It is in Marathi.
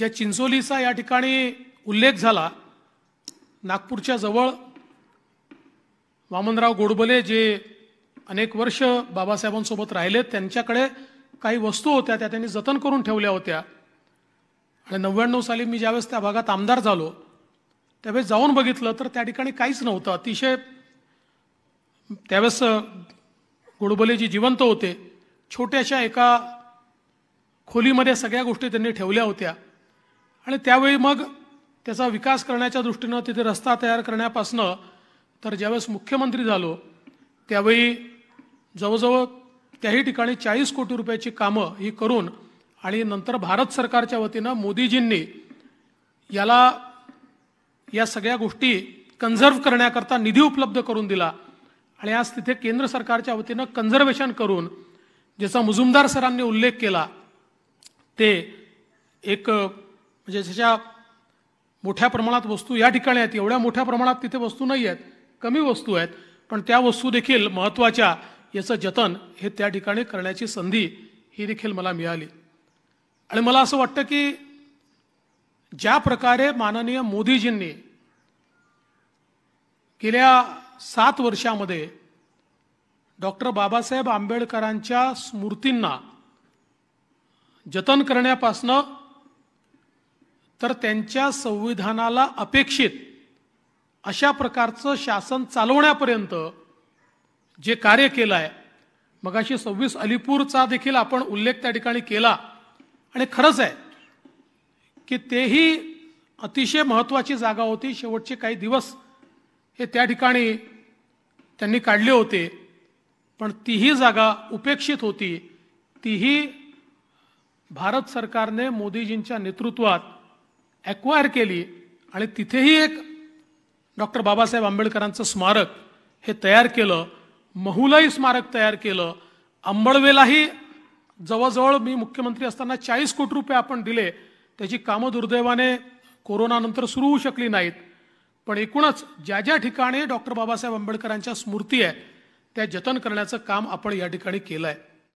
ज्या चिंचोलीचा या ठिकाणी उल्लेख झाला नागपूरच्या जवळ वामनराव गोडबले जे अनेक वर्ष बाबासाहेबांसोबत राहिले त्यांच्याकडे काही वस्तू होत्या त्या त्यांनी जतन करून ठेवल्या होत्या आणि नव्याण्णव साली मी ज्यावेळेस त्या भागात आमदार झालो त्यावेळेस जाऊन बघितलं तर त्या ठिकाणी काहीच नव्हतं अतिशय त्यावेळेस जी जिवंत होते छोट्याशा एका खोलीमध्ये सगळ्या गोष्टी त्यांनी ठेवल्या होत्या आणि त्यावेळी मग त्याचा विकास करण्याच्या दृष्टीनं तिथे रस्ता तयार करण्यापासनं तर ज्यावेळेस मुख्यमंत्री झालो त्यावेळी जवळजवळ त्याही ठिकाणी चाळीस कोटी रुपयाची कामं ही करून आणि नंतर भारत सरकारच्या वतीनं मोदीजींनी याला या सगळ्या गोष्टी कन्झर्व करण्याकरता निधी उपलब्ध करून दिला आणि आज तिथे केंद्र सरकारच्या वतीनं कन्झर्वेशन करून ज्याचा मुजुमदार सरांनी उल्लेख केला ते एक म्हणजे जशा मोठ्या प्रमाणात वस्तू या ठिकाणी आहेत एवढ्या मोठ्या प्रमाणात तिथे वस्तू नाही आहेत कमी वस्तू आहेत पण त्या वस्तू देखील महत्त्वाच्या याचं जतन हे त्या ठिकाणी करण्याची संधी ही देखील मला मिळाली आणि मला असं वाटतं की ज्या प्रकारे माननीय मोदीजींनी गेल्या सात वर्षामध्ये डॉक्टर बाबासाहेब आंबेडकरांच्या स्मृतींना जतन करण्यापासनं तर त्यांच्या संविधानाला अपेक्षित अशा प्रकारचं शासन चालवण्यापर्यंत जे कार्य केलं आहे मगाशी सव्वीस अलीपूरचा देखील आपण उल्लेख त्या ठिकाणी केला आणि खरंच आहे की तेही अतिशय महत्त्वाची जागा होती शेवटचे काही दिवस हे त्या ठिकाणी त्यांनी काढले होते पण तीही जागा उपेक्षित होती तीही भारत सरकारने मोदीजींच्या नेतृत्वात ॲक्वायर केली आणि तिथेही एक डॉक्टर बाबासाहेब आंबेडकरांचं स्मारक हे तयार केलं महुलाही स्मारक तयार केलं आंबळवेलाही जवळजवळ मी मुख्यमंत्री असताना चाळीस कोटी रुपये आपण दिले त्याची कामं दुर्दैवाने कोरोनानंतर सुरू होऊ शकली नाहीत पण एकूणच ज्या ज्या ठिकाणी डॉक्टर बाबासाहेब आंबेडकरांच्या स्मृती आहे त्या जतन करण्याचं काम आपण या ठिकाणी केलं आहे